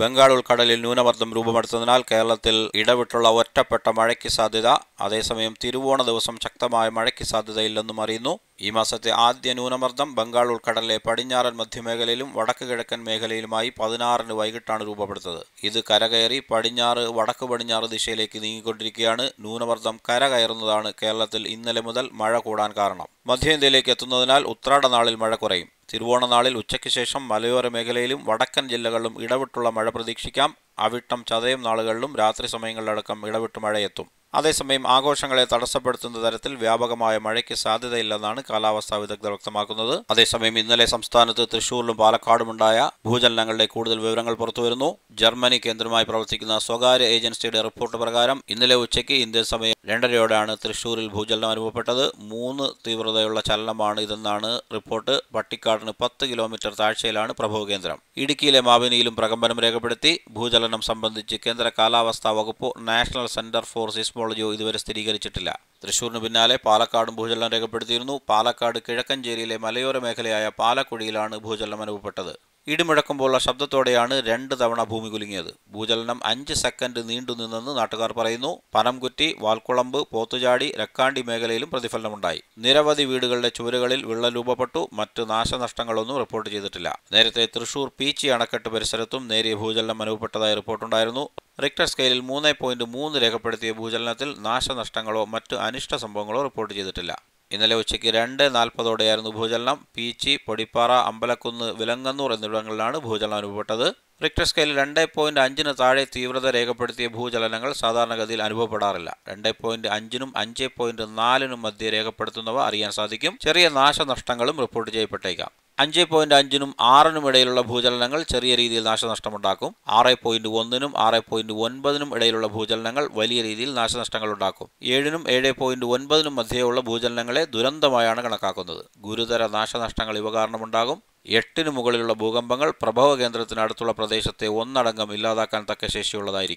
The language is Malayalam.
ബംഗാൾ ഉൾക്കടലിൽ ന്യൂനമർദ്ദം രൂപമെടുത്തതിനാൽ കേരളത്തിൽ ഇടവിട്ടുള്ള ഒറ്റപ്പെട്ട മഴയ്ക്ക് സാധ്യത അതേസമയം തിരുവോണ ദിവസം ശക്തമായ മഴയ്ക്ക് സാധ്യതയില്ലെന്നും അറിയുന്നു ഈ മാസത്തെ ആദ്യ ന്യൂനമർദ്ദം ബംഗാൾ ഉൾക്കടലിലെ പടിഞ്ഞാറൻ മധ്യമേഖലയിലും വടക്ക് കിഴക്കൻ മേഖലയിലുമായി പതിനാറിന് വൈകിട്ടാണ് രൂപപ്പെടുത്തത് ഇത് കരകയറി പടിഞ്ഞാറ് വടക്ക് പടിഞ്ഞാറ് ദിശയിലേക്ക് നീങ്ങിക്കൊണ്ടിരിക്കുകയാണ് ന്യൂനമർദ്ദം കരകയറുന്നതാണ് കേരളത്തിൽ ഇന്നലെ മുതൽ മഴ കൂടാൻ കാരണം മധ്യ ഇന്ത്യയിലേക്ക് എത്തുന്നതിനാൽ ഉത്രാടനാളിൽ മഴ കുറയും തിരുവോണനാളിൽ ഉച്ചയ്ക്ക് ശേഷം മലയോര മേഖലയിലും വടക്കൻ ജില്ലകളിലും ഇടവിട്ടുള്ള മഴ പ്രതീക്ഷിക്കാം അവിട്ടം ചതയം നാളുകളിലും രാത്രി സമയങ്ങളിലടക്കം ഇടവിട്ട് മഴയെത്തും അതേസമയം ആഘോഷങ്ങളെ തടസ്സപ്പെടുത്തുന്ന തരത്തിൽ വ്യാപകമായ മഴയ്ക്ക് സാധ്യതയില്ലെന്നാണ് കാലാവസ്ഥാ വിദഗ്ധർ വ്യക്തമാക്കുന്നത് അതേസമയം ഇന്നലെ സംസ്ഥാനത്ത് തൃശൂരിലും പാലക്കാടുമുണ്ടായ ഭൂചലനങ്ങളുടെ കൂടുതൽ വിവരങ്ങൾ പുറത്തുവരുന്നു ജർമ്മനി കേന്ദ്രമായി പ്രവർത്തിക്കുന്ന സ്വകാര്യ ഏജൻസിയുടെ റിപ്പോർട്ട് പ്രകാരം ഇന്നലെ ഉച്ചയ്ക്ക് ഇന്ത്യൻ സമയം രണ്ടരയോടെയാണ് തൃശൂരിൽ ഭൂചലനം അനുഭവപ്പെട്ടത് മൂന്ന് തീവ്രതയുള്ള ചലനമാണ് ഇതെന്നാണ് റിപ്പോർട്ട് പട്ടിക്കാടിന് പത്ത് കിലോമീറ്റർ താഴ്ചയിലാണ് പ്രഭവകേന്ദ്രം ഇടുക്കിയിലെ മാവിനിയിലും പ്രകമ്പനം രേഖപ്പെടുത്തി ഭൂചലനം സംബന്ധിച്ച് കേന്ദ്ര കാലാവസ്ഥാ വകുപ്പ് നാഷണൽ സെന്റർ ഫോർ സിസ്മോ മെട്രോളജിയോ ഇതുവരെ സ്ഥിരീകരിച്ചിട്ടില്ല തൃശൂരിന് പിന്നാലെ പാലക്കാടും ഭൂചലനം രേഖപ്പെടുത്തിയിരുന്നു പാലക്കാട് കിഴക്കഞ്ചേരിയിലെ മലയോര മേഖലയായ പാലക്കുഴിയിലാണ് ഭൂചലനം അനുഭവപ്പെട്ടത് ഇടിമുഴക്കുമ്പോഴുള്ള ശബ്ദത്തോടെയാണ് രണ്ട് തവണ ഭൂമി കുലുങ്ങിയത് ഭൂചലനം അഞ്ച് സെക്കൻഡ് നീണ്ടുനിന്നെന്ന് നാട്ടുകാർ പറയുന്നു പനംകുറ്റി വാൽക്കുളമ്പ് പോത്തുചാടി രക്കാണ്ടി മേഖലയിലും പ്രതിഫലനമുണ്ടായി നിരവധി വീടുകളുടെ ചുവരുകളിൽ വിള്ളൽ രൂപപ്പെട്ടു മറ്റു നാശനഷ്ടങ്ങളൊന്നും റിപ്പോർട്ട് ചെയ്തിട്ടില്ല നേരത്തെ തൃശൂർ പീച്ചി അണക്കെട്ട് പരിസരത്തും നേരിയ ഭൂചലനം അനുഭവപ്പെട്ടതായി റിപ്പോർട്ടുണ്ടായിരുന്നു റിക്ടർ സ്കെയിലിൽ മൂന്ന് പോയിന്റ് മൂന്ന് രേഖപ്പെടുത്തിയ ഭൂചലനത്തിൽ നാശനഷ്ടങ്ങളോ മറ്റ് അനിഷ്ട സംഭവങ്ങളോ റിപ്പോർട്ട് ചെയ്തിട്ടില്ല ഇന്നലെ ഉച്ചയ്ക്ക് രണ്ട് നാൽപ്പതോടെയായിരുന്നു ഭൂചലനം പീച്ചി പൊടിപ്പാറ അമ്പലക്കുന്ന് വിലങ്ങന്നൂർ എന്നിവിടങ്ങളിലാണ് ഭൂചലനം അനുഭവപ്പെട്ടത് റിക്ടർ സ്കെയിൽ രണ്ട് പോയിന്റ് അഞ്ചിന് താഴെ തീവ്രത രേഖപ്പെടുത്തിയ ഭൂചലനങ്ങൾ സാധാരണഗതിയിൽ അനുഭവപ്പെടാറില്ല രണ്ട് പോയിന്റ് അഞ്ചിനും അഞ്ച് പോയിന്റ് നാലിനും മധ്യേ രേഖപ്പെടുത്തുന്നവ അറിയാൻ സാധിക്കും ചെറിയ നാശനഷ്ടങ്ങളും റിപ്പോർട്ട് ചെയ്യപ്പെട്ടേക്കാം അഞ്ച് പോയിന്റ് അഞ്ചിനും ആറിനും ഇടയിലുള്ള ഭൂചലനങ്ങൾ ചെറിയ രീതിയിൽ നാശനഷ്ടമുണ്ടാക്കും ആറ് പോയിന്റ് ഒന്നിനും ആറ് പോയിന്റ് ഒൻപതിനും ഇടയിലുള്ള ഭൂചലനങ്ങൾ വലിയ രീതിയിൽ നാശനഷ്ടങ്ങൾ ഉണ്ടാക്കും ഏഴിനും ഏഴ് പോയിന്റ് ഒൻപതിനും മധ്യയുള്ള ഭൂചലനങ്ങളെ ദുരന്തമായാണ് കണക്കാക്കുന്നത് ഗുരുതര നാശനഷ്ടങ്ങൾ ഇവ കാരണമുണ്ടാകും എട്ടിനു മുകളിലുള്ള ഭൂകമ്പങ്ങൾ പ്രഭവ കേന്ദ്രത്തിനടുത്തുള്ള പ്രദേശത്തെ ഒന്നടങ്കം ഇല്ലാതാക്കാൻ തക്ക ശേഷിയുള്ളതായിരിക്കും